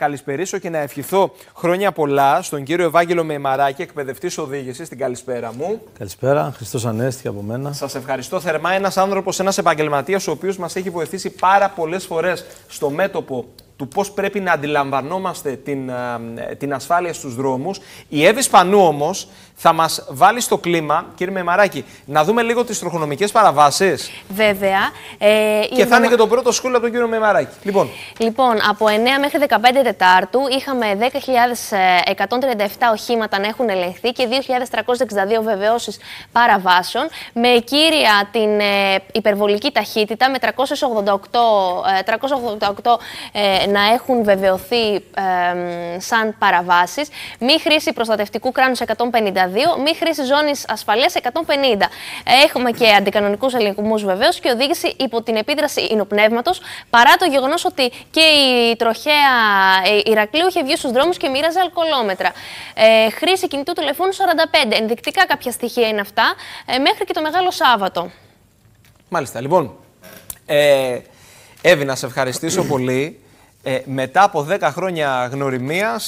καλησπερίσω και να ευχηθώ χρόνια πολλά στον κύριο Ευάγγελο Μεϊμαράκη, εκπαιδευτής οδήγησης. Την καλησπέρα μου. Καλησπέρα, Χριστός Ανέστη από μένα. Σας ευχαριστώ θερμά. Ένας άνθρωπος, ένας επαγγελματίας, ο οποίος μας έχει βοηθήσει πάρα πολλές φορές στο μέτωπο του πώς πρέπει να αντιλαμβανόμαστε την, ε, την ασφάλεια στους δρόμους. Η Εύης Σπανού όμως θα μας βάλει στο κλίμα, κύριε Μεμαράκη, να δούμε λίγο τις τροχονομικές παραβάσεις. Βέβαια. Ε, και θα είναι και το πρώτο σχόλιο από τον κύριο Μεμαράκη. Λοιπόν. λοιπόν, από 9 μέχρι 15 Τετάρτου είχαμε 10.137 οχήματα να έχουν ελεγχθεί και 2.362 βεβαιώσεις παραβάσεων, με κύρια την ε, υπερβολική ταχύτητα με 388, 388 να έχουν βεβαιωθεί ε, σαν παραβάσεις, μη χρήση προστατευτικού κράνους 152, μη χρήση ζώνης ασφαλείας 150. Έχουμε και αντικανονικούς ελεγχού βεβαίως και οδήγηση υπό την επίδραση υνοπνεύματο, παρά το γεγονός ότι και η τροχέα ε, Ηρακλείου είχε βγει στους δρόμους και μοίραζε αλκοολόμετρα. Ε, χρήση κινητού τηλεφώνου 45. Ενδεικτικά κάποια στοιχεία είναι αυτά, ε, μέχρι και το Μεγάλο Σάββατο. Μάλιστα. Λοιπόν, ε, Εύη, να σε ευχαριστήσω πολύ. Ε, μετά από 10 χρόνια γνωριμίας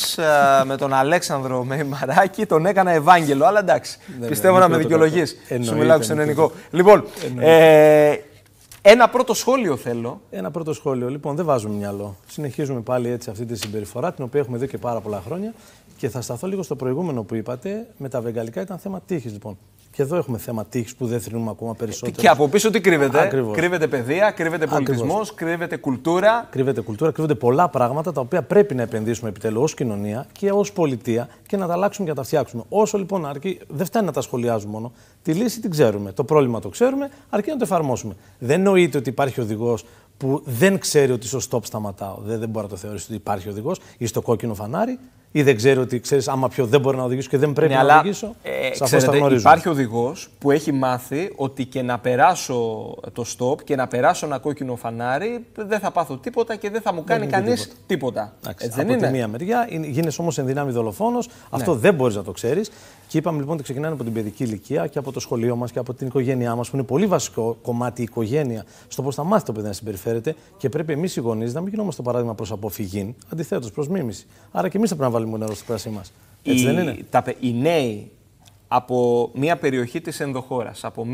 ε, με τον Αλέξανδρο Μεϊμαράκη, τον έκανα Ευάγγελο. Αλλά εντάξει, ναι, ναι, πιστεύω να με δικαιολογεί. Σου μιλάω στον ελληνικό. Λοιπόν, ε, ένα πρώτο σχόλιο θέλω. Ένα πρώτο σχόλιο. Λοιπόν, δεν βάζουμε μυαλό. Συνεχίζουμε πάλι έτσι αυτή τη συμπεριφορά, την οποία έχουμε δει και πάρα πολλά χρόνια. Και θα σταθώ λίγο στο προηγούμενο που είπατε. Με τα βεγγαλικά ήταν θέμα τύχης, λοιπόν. Και εδώ έχουμε θέμα τύχης που δεν θρυνούμε ακόμα περισσότερο. Και από πίσω τι κρύβεται. Ακριβώς. Κρύβεται παιδεία, κρύβεται πολιτισμός, κρύβεται κουλτούρα. Κρύβεται κουλτούρα, κρύβονται πολλά πράγματα τα οποία πρέπει να επενδύσουμε επιτέλους ως κοινωνία και ως πολιτεία και να τα αλλάξουμε και να τα φτιάξουμε. Όσο λοιπόν αρκεί, δεν φτάνει να τα σχολιάζουμε μόνο. Τη λύση την ξέρουμε. Το πρόβλημα το ξέρουμε, αρκεί να το εφαρμόσουμε. Δεν νοείται ότι υπάρχει οδηγός που δεν ξέρει ότι στο stop σταματάω. Δεν, δεν μπορεί να το θεωρήσει ότι υπάρχει οδηγός ή στο κόκκινο φανάρι ή δεν ξέρω ότι ξέρεις, άμα πιο δεν μπορεί να οδηγήσω και δεν πρέπει ναι, να αλλά, οδηγήσω. Ε, υπάρχει οδηγός που έχει μάθει ότι και να περάσω το stop και να περάσω ένα κόκκινο φανάρι δεν θα πάθω τίποτα και δεν θα μου κάνει κανείς τίποτα. τίποτα. Άξι, Έτσι, δεν από είναι. τη μία μεριά γίνεσαι όμως δυνάμει δολοφόνος. Ναι. Αυτό δεν μπορείς να το ξέρεις. Και είπαμε λοιπόν ότι ξεκινάνε από την παιδική ηλικία και από το σχολείο μας και από την οικογένειά μας, που είναι πολύ βασικό κομμάτι η οικογένεια στο πώς θα μάθει το παιδί να συμπεριφέρεται και πρέπει εμείς οι γονείς να μην γινόμαστε το παράδειγμα προς αποφυγή, αντιθέτως προς μίμηση. Άρα και εμείς θα πρέπει να βάλουμε νερό στο κρασί μα. Έτσι δεν είναι. Τα, οι νέοι από μια περιοχή της ενδοχώρας, από,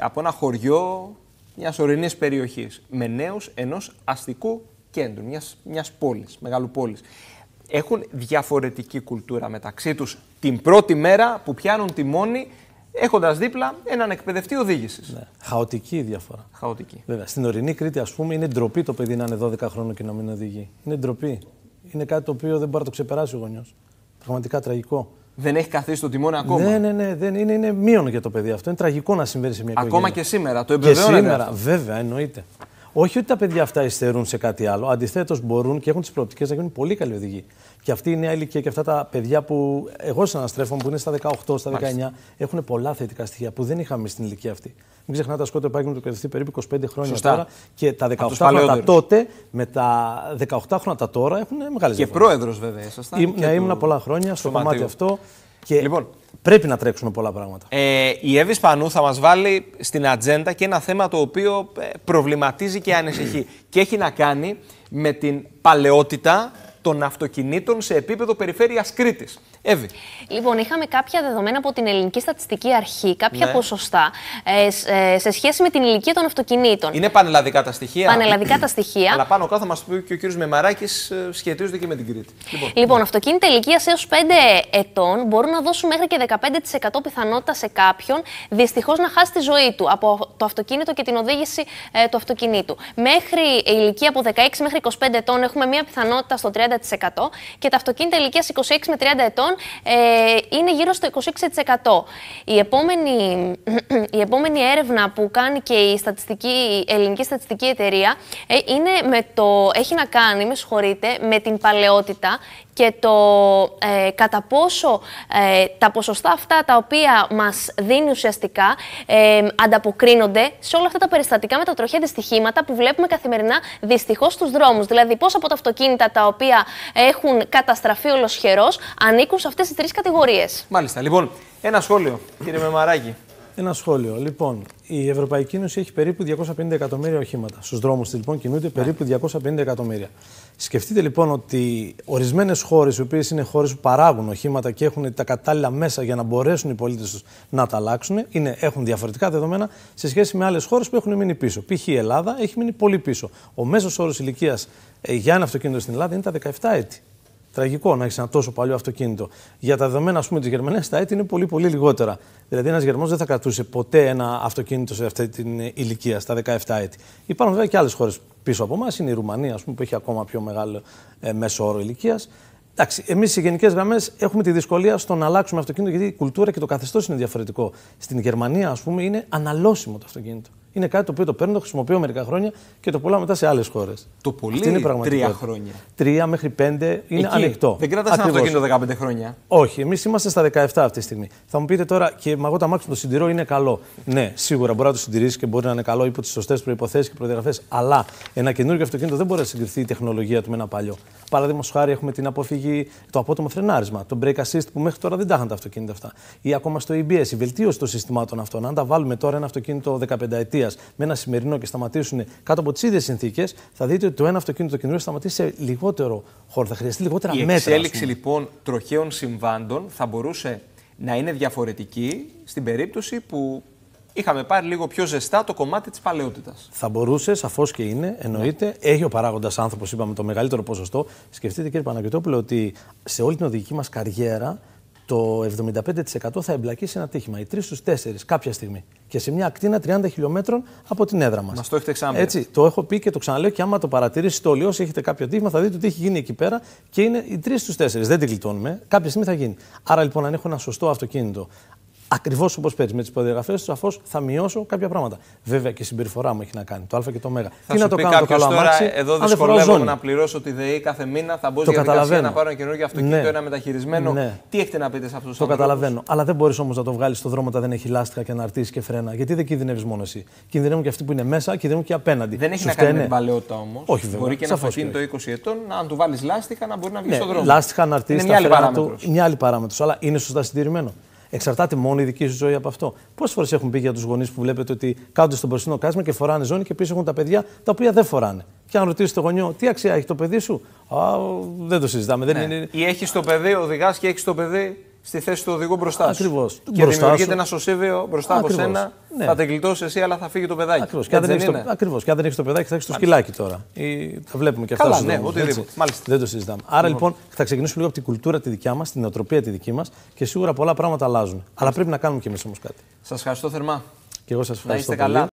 από ένα χωριό μιας ορεινής περιοχής. με νέους ενός αστικού κέντρου, μιας πόλης, μεγάλου πόλης. Έχουν διαφορετική κουλτούρα μεταξύ τους. την πρώτη μέρα που πιάνουν τη μόνη έχοντας δίπλα έναν εκπαιδευτή οδήγησης. Ναι. Χαοτική η διαφορά. Χαοτική. Βέβαια. Στην ορεινή Κρήτη, ας πούμε, είναι ντροπή το παιδί να είναι 12 χρόνια και να μην οδηγεί. Είναι ντροπή είναι κάτι το οποίο δεν μπορεί να το ξεπεράσει ο γονιός. Πραγματικά τραγικό. Δεν έχει καθίσει στο τιμόνι ακόμα. Ναι, ναι, ναι. Δεν, είναι, είναι μείον για το παιδί αυτό. Είναι τραγικό να συμβαίνει σε μια κοινωνία. Ακόμα και σήμερα. Το εμπεδεώνεται. Και σήμερα, βέβαια, εννοείται. Όχι ότι τα παιδιά αυτά υστερούν σε κάτι άλλο. Αντιθέτως, μπορούν και έχουν τις προοπτικές να γίνουν πολύ καλοί οδηγοί. Και αυτή η νέα ηλικία και αυτά τα παιδιά που εγώ συναναστρέφομαι, που είναι στα 18, στα 19, Μάλιστα. έχουν πολλά θετικά στοιχεία που δεν είχαμε στην ηλικία αυτή. Μην ξεχνάτε, ασκώ το επάγγελμα του κρατηθεί περίπου 25 χρόνια τώρα και τα 18 χρόνια τότε με τα 18 χρόνια τα τώρα έχουν μεγάλες διαφορέ. Και πρόεδρος, βέβαια, ναι, ήμουν πολλά χρόνια στο κομμάτι αυτό. Και λοιπόν, Πρέπει να τρέξουν πολλά πράγματα. Ε, η Εύης Σπανού θα μας βάλει στην ατζέντα και ένα θέμα το οποίο ε, προβληματίζει και ανησυχεί. και έχει να κάνει με την παλαιότητα των αυτοκινήτων σε επίπεδο περιφέρειας Κρήτης. Εύη. Λοιπόν, είχαμε κάποια δεδομένα από την Ελληνική Στατιστική Αρχή, κάποια ναι. ποσοστά ε, ε, σε σχέση με την ηλικία των αυτοκινήτων. Είναι πανελλαδικά τα στοιχεία. Πανελλαδικά τα στοιχεία. Αλλά πάνω κάτω θα μας πει και ο κύριος Μεμαράκη, ε, σχετίζονται και με την Κρήτη. Λοιπόν, λοιπόν ναι. αυτοκίνητα ηλικίας έως 5 ετών μπορούν να δώσουν μέχρι και 15% πιθανότητα σε κάποιον δυστυχώς να χάσει τη ζωή του από το αυτοκίνητο και την οδήγηση ε, του αυτοκινήτου. Μέχρι ηλικία από 16 μέχρι 25 ετών έχουμε μία πιθανότητα στο 30% και τα αυτοκίνητα ηλικίας 26 με 30 ετών Λοιπόν, ε, είναι γύρω στο 26%. Η επόμενη, η επόμενη έρευνα που κάνει και η, Ελληνική Στατιστική Εταιρεία ε, είναι με το, έχει να κάνει, με, με την παλαιότητα και το ε, κατά πόσο ε, τα ποσοστά αυτά τα οποία μας δίνει ουσιαστικά ε, ανταποκρίνονται σε όλα αυτά τα περιστατικά με τα τροχιά δυστυχήματα που βλέπουμε καθημερινά δυστυχώς στους δρόμους. Δηλαδή πόσα από τα αυτοκίνητα τα οποία έχουν καταστραφεί ολοσχερός ανήκουν σε αυτές τις τρεις κατηγορίες. Μάλιστα. Λοιπόν, ένα σχόλιο κύριε Μεμαράκη. Ένα σχόλιο. Λοιπόν, η Ευρωπαϊκή Ένωση έχει περίπου 250 εκατομμύρια οχήματα. Στους δρόμους της λοιπόν κινούνται ναι. περίπου 250 εκατομμύρια. Σκεφτείτε λοιπόν ότι ορισμένες χώρες, οι οποίες είναι χώρες που παράγουν οχήματα και έχουν τα κατάλληλα μέσα για να μπορέσουν οι πολίτες τους να τα αλλάξουν, είναι, έχουν διαφορετικά δεδομένα σε σχέση με άλλες χώρες που έχουν μείνει πίσω. Π.χ. η Ελλάδα έχει μείνει πολύ πίσω. Ο μέσος όρος ηλικίας ε, για ένα αυτοκίνητο στην Ελλάδα είναι τα 17 έτη. Τραγικό να έχεις ένα τόσο παλιό αυτοκίνητο. Για τα δεδομένα, ας πούμε, της Γερμανίας, τα έτη είναι πολύ, πολύ λιγότερα. Δηλαδή, ένας Γερμανός δεν θα κρατούσε ποτέ ένα αυτοκίνητο σε αυτή την ηλικία, στα 17 έτη. Υπάρχουν βέβαια και άλλες χώρες πίσω από εμάς. Είναι η Ρουμανία, ας πούμε, που έχει ακόμα πιο μεγάλο ε, μέσο όρο ηλικίας. Εντάξει, εμείς σε γενικές γραμμές έχουμε τη δυσκολία στο να αλλάξουμε αυτοκίνητο, γιατί η κουλτούρα και το καθεστώς είναι διαφορετικό. Στην Γερμανία, ας πούμε, είναι αναλώσιμο το αυτοκίνητο. Είναι κάτι το οποίο το παίρνω, το χρησιμοποιώ μερικά χρόνια και το πουλάω μετά σε άλλες χώρες. Το πολύ είναι τρία χρόνια. Τρία μέχρι πέντε είναι Εκεί. ανοιχτό. Δεν κρατάει ένα αυτοκίνητο 15 χρόνια. Όχι, εμείς είμαστε στα 17 αυτή τη στιγμή. Θα μου πείτε τώρα και μα εγώ τα μάξι το συντηρώ είναι καλό. Ναι, σίγουρα μπορεί να το συντηρήσεις και μπορεί να είναι καλό υπό τις σωστές προποθέσει και προδιαγραφές. Αλλά ένα καινούργιο αυτοκίνητο δεν μπορεί να συγκριθεί η τεχνολογία του με ένα παλιό. Παραδείγματο χάρη έχουμε την αποφυγή, το απότομο φρενάρισμα, το break assist που μέχρι τώρα δεν τα είχαν τα αυτοκίνητα αυτά. Ή ακόμα στο EBS, η βελτίωση των συστημάτων αυτών. Αν τα βάλουμε τώρα ένα αυτοκίνητο 15 ετή με ένα σημερινό και σταματήσουν κάτω από τις ίδιες συνθήκες, θα δείτε ότι το ένα αυτοκίνητο θα σταματήσει σε λιγότερο χώρο. Θα χρειαστεί λιγότερα Η μέτρα. Η εξέλιξη λοιπόν τροχαίων συμβάντων θα μπορούσε να είναι διαφορετική στην περίπτωση που είχαμε πάρει λίγο πιο ζεστά το κομμάτι της παλαιότητας. Θα μπορούσε, σαφώς και είναι, εννοείται. Ναι. Έχει ο παράγοντας άνθρωπος, είπαμε, το μεγαλύτερο ποσοστό. Σκεφτείτε, κύριε Παναγιώτοπουλο, ότι σε όλη την οδική μας καριέρα το 75% θα εμπλακεί σε ένα τύχημα. Οι τρεις στους τέσσερις κάποια στιγμή. Και σε μια ακτίνα 30 χιλιόμετρων από την έδρα μας. Μας το έχετε ξαναπεί. Έτσι, το έχω πει και το ξαναλέω. Και άμα το παρατηρήσετε όλοι όσοι έχετε κάποιο τύχημα, θα δείτε ότι έχει γίνει εκεί πέρα και είναι οι τρεις στους τέσσερις. Δεν την κλειτώνουμε, Κάποια στιγμή θα γίνει. Άρα λοιπόν, αν έχω ένα σωστό αυτοκίνητο, Ακριβώς όπως παίρνει με τις προδιαγραφές του, σαφώς θα μειώσω κάποια πράγματα. Βέβαια και η συμπεριφορά μου έχει να κάνει. Το Α και το Μ. Τι να το κάνω το καλό τώρα, αμάξι, Εδώ δυσκολεύομαι να πληρώσω τη ΔΕΗ κάθε μήνα. Θα μπορούσα να πάρω ένα καινούργιο αυτοκίνητο, ναι. ένα μεταχειρισμένο. Ναι. Τι έχετε να πείτε σε το τους Το καταλαβαίνω. Αλλά δεν μπορείς όμως να το βγάλεις στο δρόμο όταν δεν έχει λάστιχα και αναρτήσει και φρένα. Γιατί δεν κινδυνεύεις μόνο εσύ. Κινδυνεύουν και αυτοί που είναι μέσα, κινδυνεύουν και απέναντι. Δεν έχει να κάνει με την παλαιότητα όμως. Μπορεί και ένα αυτοκίνητο 20 ετών, αν του βάλεις λάστιχα να μπορεί να βγει ναι, στο δρόμο. Λάστιχα να αρτήσει. μια άλλη παράμετρο. Αλλά είναι σωστά συντηρημένο. Εξαρτάται μόνο η δική σου ζωή από αυτό. Πόσες φορές έχουν πει για τους γονείς που βλέπετε ότι κάτω στον προσινό κάσμα και φοράνε ζώνη και πίσω έχουν τα παιδιά τα οποία δεν φοράνε. Και αν ρωτήσει το γονιό, τι αξία έχει το παιδί σου, Α, δεν το συζητάμε. Δεν ναι. είναι... Ή έχεις το παιδί, οδηγάς και έχεις το παιδί στη θέση του οδηγού μπροστά σου. Ακριβώς. Και μπροστά δημιουργείται ένα σωσίβιο μπροστά Ακριβώς. από σένα. Ναι. Θα γλιτώσει εσύ, αλλά θα φύγει το παιδάκι. Ακριβώς. Και, αν δεν έχεις το παιδάκι, θα έχεις το σκυλάκι τώρα. Ή... Θα βλέπουμε και αυτό. Ναι, οτιδήποτε. Δεν το συζητάμε. Λοιπόν. λοιπόν θα ξεκινήσουμε λίγο από την κουλτούρα τη δικιά μας, την νοοτροπία τη δική μας και σίγουρα πολλά πράγματα αλλάζουν. Αλλά πρέπει να κάνουμε κι εμείς όμως κάτι. Σας ευχαριστώ θερμά. Και εγώ σας ευχαριστώ. καλά.